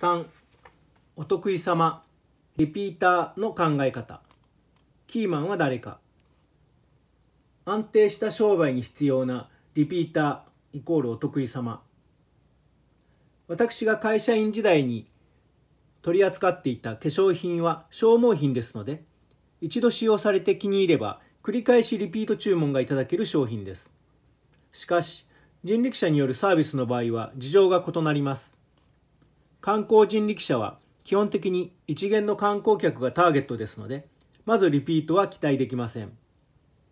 3お得意様リピーターの考え方キーマンは誰か安定した商売に必要なリピーターイコールお得意様私が会社員時代に取り扱っていた化粧品は消耗品ですので一度使用されて気に入れば繰り返しリピート注文がいただける商品ですしかし人力車によるサービスの場合は事情が異なります観光人力車は基本的に一元の観光客がターゲットですので、まずリピートは期待できません。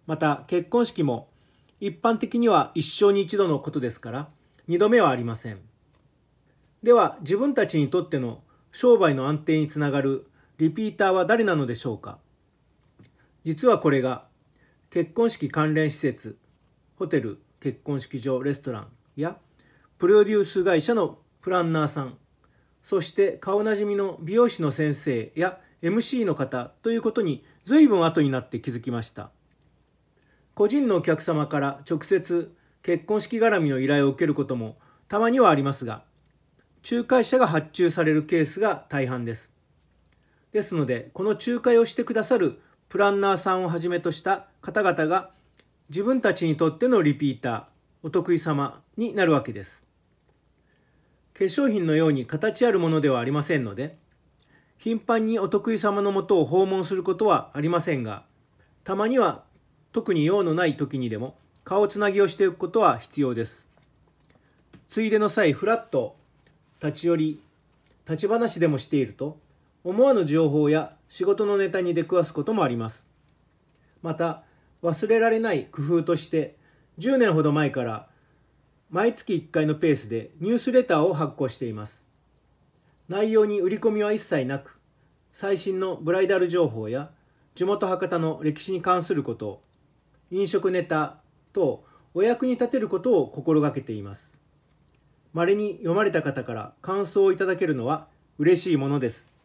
また、結婚式も一般的には一生に一度のことですから、二度目はありません。では、自分たちにとっての商売の安定につながるリピーターは誰なのでしょうか実はこれが、結婚式関連施設、ホテル、結婚式場、レストランや、プロデュース会社のプランナーさん、そして顔なじみの美容師の先生や MC の方ということに随分後になって気づきました。個人のお客様から直接結婚式絡みの依頼を受けることもたまにはありますが、仲介者が発注されるケースが大半です。ですので、この仲介をしてくださるプランナーさんをはじめとした方々が自分たちにとってのリピーター、お得意様になるわけです。化粧品のように形あるものではありませんので、頻繁にお得意様のもとを訪問することはありませんが、たまには特に用のない時にでも顔つなぎをしておくことは必要です。ついでの際、ふらっと立ち寄り、立ち話でもしていると、思わぬ情報や仕事のネタに出くわすこともあります。また、忘れられない工夫として、10年ほど前から毎月1回のペースでニュースレターを発行しています。内容に売り込みは一切なく、最新のブライダル情報や地元博多の歴史に関すること、飲食ネタ等お役に立てることを心がけています。まれに読まれた方から感想をいただけるのは嬉しいものです。